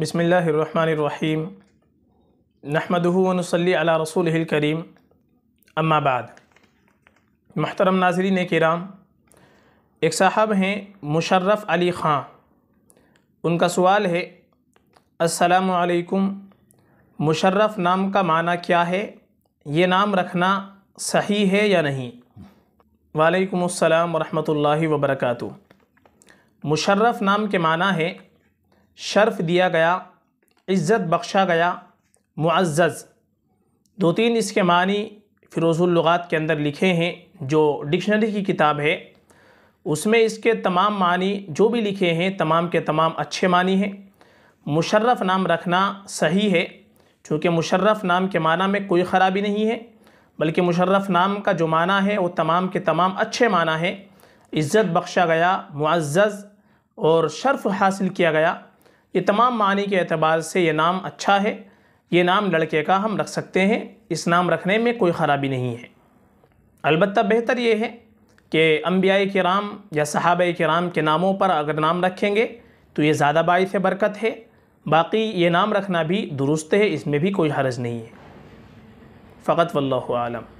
बसमीम नहमदनसली अला रसूल करीम अम्माबाद महतरम नाजरीन कराम एक साहब हैं मुशर्रफ़ अली ख़ान उनका सवाल है असलकुम मुशर्रफ़ नाम का माना क्या है ये नाम रखना सही है या नहीं वालेकुम अस्सलाम वरहमतुल्लाहि वबरकातु मुशर्रफ़ नाम के माना है शर्फ दिया गया इज़्ज़त बख्शा गया मुआज़ दो तीन इसके मानी फ़िरोज़ुल्लुगात के अंदर लिखे हैं जो डिक्शनरी की किताब है उसमें इसके तमाम मानी जो भी लिखे हैं तमाम के तमाम अच्छे मानी हैं मुशर्रफ़ नाम रखना सही है क्योंकि मुशर्रफ़ नाम के माना में कोई ख़राबी नहीं है बल्कि मुशर्रफ़ नाम का जो माना है वो तमाम के तमाम अच्छे माना है इज़्ज़त बख्शा गया मुआज़ और शर्फ़ हासिल किया गया ये तमाम मानी के अतबार से ये नाम अच्छा है ये नाम लड़के का हम रख सकते हैं इस नाम रखने में कोई ख़राबी नहीं है अलबत् बेहतर ये है कि अम्बिया राम या सहाब राम के नामों पर अगर नाम रखेंगे तो ये ज़्यादा बायस बरकत है बाकी ये नाम रखना भी दुरुस्त है इसमें भी कोई हरज नहीं है फ़कत वल्लम